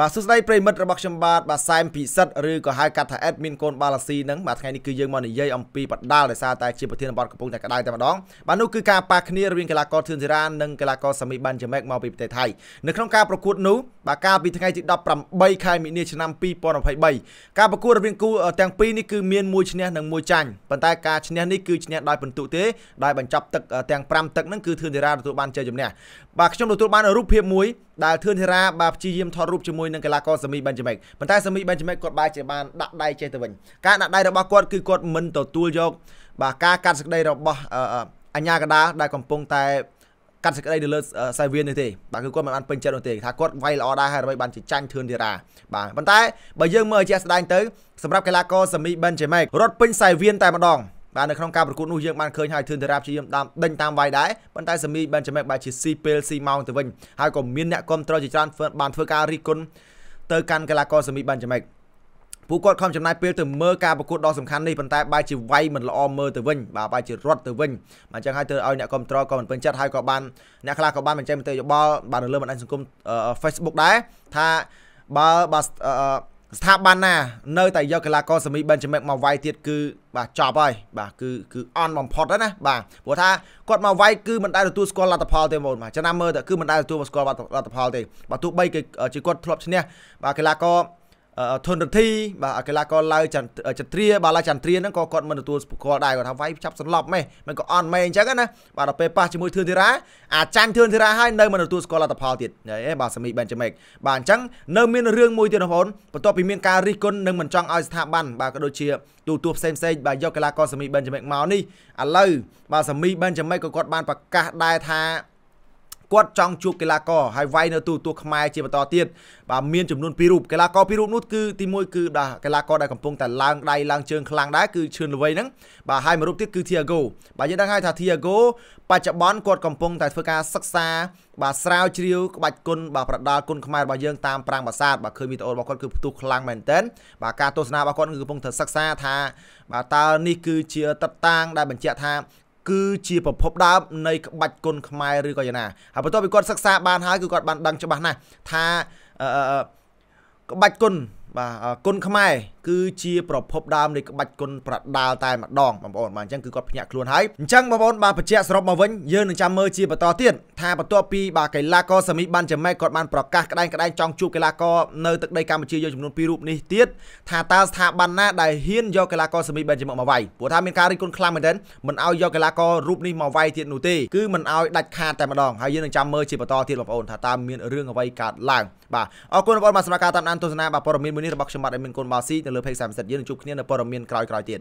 បាទសួស្តីប្រិមិត្តរបស់ខ្ញុំបាទបាទសែមពិសិដ្ឋឬក៏ហៅកាត់ថាអេតមានកូនបាឡាស៊ីនឹងបាទថ្ងៃនេះគឺយើងមកនិយាយអំពីបដាល់ដែលសារតែជាប្រធានបទកំពុងតែក្តៅតែម្ដងបាទនោះគឺការប៉ះគ្នារវាងកីឡាករធឿនសេរានិងកីឡាករសាមីបានជាម៉ែកមកពីប្រទេសថៃនៅក្នុងការប្រកួតនោះបាទកាលពីថ្ងៃទី18ខែមីនាឆ្នាំ2023ការប្រកួតរវាងគូទាំងពីរនេះគឺមានមួយឈ្នះនិងមួយចាញ់ប៉ុន្តែការឈ្នះនេះគឺឈ្នះដោយពិន្ទុទេដោយបញ្ចប់ទឹកទាំង5ទឹកនឹងគឺធឿនសេរាទទួលបានជ័យជំនះបាទខ្ញុំទទួលបានរូបភាពមួយដែលធឿនសេរាបាទព្យាយាមថតរូបជាមួយជាមួយនឹងកីឡាករសាមីប៊ិនជាមិកប៉ុន្តែសាមីប៊ិនជាមិកគាត់បែរជាបានដាក់ដៃចេះទៅវិញការដាក់ដៃរបស់គាត់គឺគាត់មិនទទួលយកបាទការកាត់សេចក្តីរបស់អញ្ញាកដាលដែលកំពុងតែកាត់សេចក្តីទៅលើសាយវៀននេះទេបាទគឺគាត់មិនបានពេញចិត្តនោះទេថាគាត់វាយល្អដែរហើយរបីបានជាចាញ់ធឿនធារាបាទប៉ុន្តែបើយើងមើលជាក់ស្ដែងទៅសម្រាប់កីឡាករសាមីប៊ិនជាមិករត់ពេញសាយវៀនតែម្ដងបាទនៅក្នុងការប្រកួតនោះយើងបានឃើញហើយធឿនតារាព្យាយាមតាមដេញតាមវាយដែរប៉ុន្តែសាមីបេនចាមិកបែរជាស៊ីពេលស៊ីម៉ោងទៅវិញហើយក៏មានអ្នកគ្រប់គ្រងជាច្រើនបានធ្វើការរិះគន់ទៅកាន់កីឡាករសាមីបេនចាមិកពួកគាត់ខំចំណាយពេលទៅមើលការប្រកួតដ៏សំខាន់នេះប៉ុន្តែបែរជាវាយមិនល្អមើលទៅវិញបាទបែរជារត់ទៅវិញអញ្ចឹងហើយធ្វើឲ្យអ្នកគ្រប់គ្រងក៏មិនពេញចិត្តហើយក៏បានអ្នកខ្លះក៏បានបញ្ចេញមតិយោបល់បាទនៅលើបណ្ដាញសង្គម Facebook ដែរថាបើបាទស្ថាប័នណានៅតែយកកីឡាករសមីបេនជាមិកមកវាយទៀតគឺបាទចប់ហើយបាទគឺគឺអន់បំផុតហើយណាបាទព្រោះថាគាត់មកវាយគឺមិនដែលទទួលស្គាល់លទ្ធផលទេហ្មងបាទចំណាំមើលតើគឺមិនដែលទទួលស្គាល់លទ្ធផលទេបាទទោះបីគេជាគាត់ធ្លាប់ឈ្នះបាទកីឡាករធនធានបាទកីឡាករឡាវចន្ទ្រា បាទឡាវចន្ទ្រាហ្នឹងក៏គាត់មិនទទួលស្គាល់ដែរគាត់ថាវាយចាប់សន្លប់ម៉េះមិនក៏អន់ម៉េះអញ្ចឹងណាបាទដល់ពេលប៉ះជាមួយធឿនធីរ៉ាអាចាញ់ធឿនធីរ៉ាហើយនៅមិនទទួលស្គាល់លទ្ធផលទៀតអេបាទសមីបែនចាមេកបាទអញ្ចឹងនៅមានរឿងមួយទៀតបងប្អូនបន្ទាប់ពីមានការរិះគន់និងមិនចង់ឲ្យស្ថាប័នបាទក៏ដូចជាទូទួលផ្សេងផ្សេងបាទយកកីឡាករសមីបែនចាមេកមកនេះឥឡូវបាទសមីបែនចាមេកក៏គាត់បានប្រកាសដែរថាគាត់ចង់ជួបកីឡាករហើយវាយនៅទូទួលខ្មែរជាបន្តទៀតបាទមានចំនួន2រូបកីឡាករ2រូបនោះគឺទី1គឺដាកីឡាករដែលកំពុងតែឡើងដៃឡើងជើងខ្លាំងដែរគឺឈឿនល្វីហ្នឹងបាទហើយមួយរូបទៀតគឺ Thiago បាទយើងដឹងហើយថា Thiago បច្ចុប្បន្នគាត់កំពុងតែធ្វើការសិក្សាបាទស្រាវជ្រាវក្បាច់គុណបាទប្រដាល់គុណខ្មែររបស់យើងតាមប្រាង្គប្រាសាទបាទឃើញវីដេអូរបស់គាត់គឺផ្ទុះខ្លាំងមែនទែនបាទការទស្សនារបស់គាត់គឺកំពុងតែសិក្សាថា បាទតើនេះគឺជាតបតាងដែលបញ្ជាក់ថាគឺជាប្រភពដើមនៃក្បាច់គុណខ្មែរឬក៏យ៉ាងណាហើយបន្ទាប់ពីគាត់សិក្សា បានហើយគឺគាត់បានដឹងច្បាស់ណាស់ថាក្បាច់គុណបាទគុណខ្មែរគឺជា ប្រភពដើមនៃក្បាច់គុណប្រដាល់តែម្ដងបងប្អូនបាទអញ្ចឹងគឺគាត់ភ្ញាក់ខ្លួនហើយអញ្ចឹងបងប្អូនបាទបញ្ជាក់សរុបមកវិញយើងនឹងចាំមើលជាបន្តទៀតថាបន្ទាប់ពីបាទកីឡាករសាមីបានចាំែកគាត់បានប្រកាសក្តែងក្តែងចង់ជួបកីឡាករនៅទឹកដីកម្ពុជាយើងចំនួន2រូបនេះទៀតថាតើស្ថាប័នណាដែលហ៊ានយកកីឡាករសាមីបានចាំែកមកវាយព្រោះថាមានការរិះគន់ខ្លាំងមែនទែនមិនឲ្យយកកីឡាកររូបនេះមកវាយទៀតនោះទេគឺមិនឲ្យដាច់ខាតតែម្ដងហើយយើងនឹងចាំមើលជាបន្តទៀតបងប្អូនថាតើមានរឿងអ្វីកើតឡើងបាទអរគុណបងប្អូនមកសម្រាប់ការតាមដានទស្សនាបាទព័ត៌មានមួយនេះរបស់ខ្ញុំបាទអេមីនកូនបាល់ស៊ីនៅលើ page 37យើងនឹងជួបគ្នានៅព័ត៌មានក្រោយៗទៀត